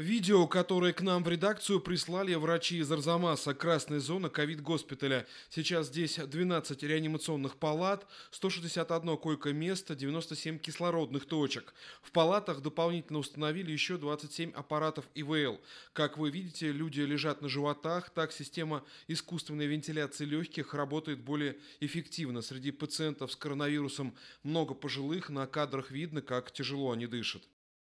Видео, которое к нам в редакцию прислали врачи из Арзамаса, Красной зоны, ковид-госпиталя. Сейчас здесь 12 реанимационных палат, 161 койко-место, 97 кислородных точек. В палатах дополнительно установили еще 27 аппаратов ИВЛ. Как вы видите, люди лежат на животах, так система искусственной вентиляции легких работает более эффективно. Среди пациентов с коронавирусом много пожилых, на кадрах видно, как тяжело они дышат.